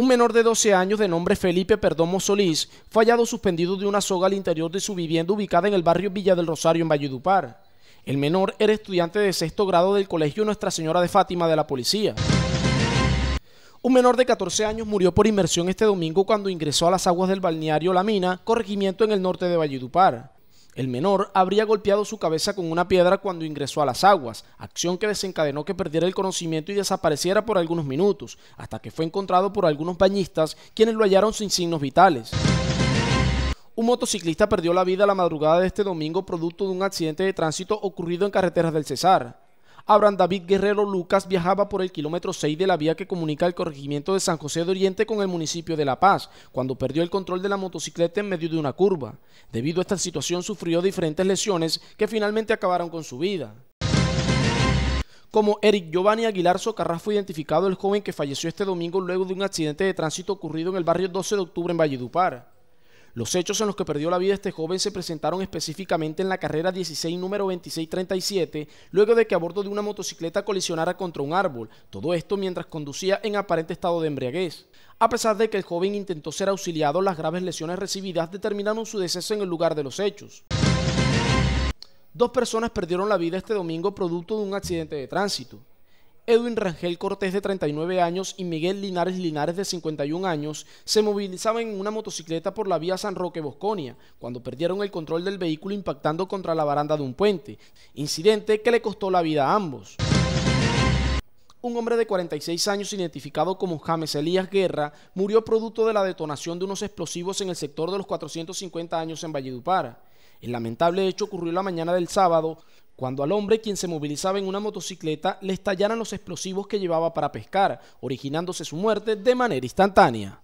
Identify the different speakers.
Speaker 1: Un menor de 12 años de nombre Felipe Perdomo Solís fue hallado suspendido de una soga al interior de su vivienda ubicada en el barrio Villa del Rosario en Valledupar. El menor era estudiante de sexto grado del Colegio Nuestra Señora de Fátima de la Policía. Un menor de 14 años murió por inmersión este domingo cuando ingresó a las aguas del balneario La Mina, corregimiento en el norte de Valledupar. El menor habría golpeado su cabeza con una piedra cuando ingresó a las aguas, acción que desencadenó que perdiera el conocimiento y desapareciera por algunos minutos, hasta que fue encontrado por algunos bañistas quienes lo hallaron sin signos vitales. Un motociclista perdió la vida la madrugada de este domingo producto de un accidente de tránsito ocurrido en carreteras del Cesar. Abraham David Guerrero Lucas viajaba por el kilómetro 6 de la vía que comunica el corregimiento de San José de Oriente con el municipio de La Paz, cuando perdió el control de la motocicleta en medio de una curva. Debido a esta situación sufrió diferentes lesiones que finalmente acabaron con su vida. Como Eric Giovanni Aguilar Socarra fue identificado el joven que falleció este domingo luego de un accidente de tránsito ocurrido en el barrio 12 de octubre en Valledupar. Los hechos en los que perdió la vida este joven se presentaron específicamente en la carrera 16 número 2637, luego de que a bordo de una motocicleta colisionara contra un árbol, todo esto mientras conducía en aparente estado de embriaguez. A pesar de que el joven intentó ser auxiliado, las graves lesiones recibidas determinaron su deceso en el lugar de los hechos. Dos personas perdieron la vida este domingo producto de un accidente de tránsito. Edwin Rangel Cortés de 39 años y Miguel Linares Linares de 51 años se movilizaban en una motocicleta por la vía San Roque Bosconia cuando perdieron el control del vehículo impactando contra la baranda de un puente, incidente que le costó la vida a ambos. Un hombre de 46 años identificado como James Elías Guerra murió producto de la detonación de unos explosivos en el sector de los 450 años en Valledupara. El lamentable hecho ocurrió la mañana del sábado, cuando al hombre quien se movilizaba en una motocicleta le estallaron los explosivos que llevaba para pescar, originándose su muerte de manera instantánea.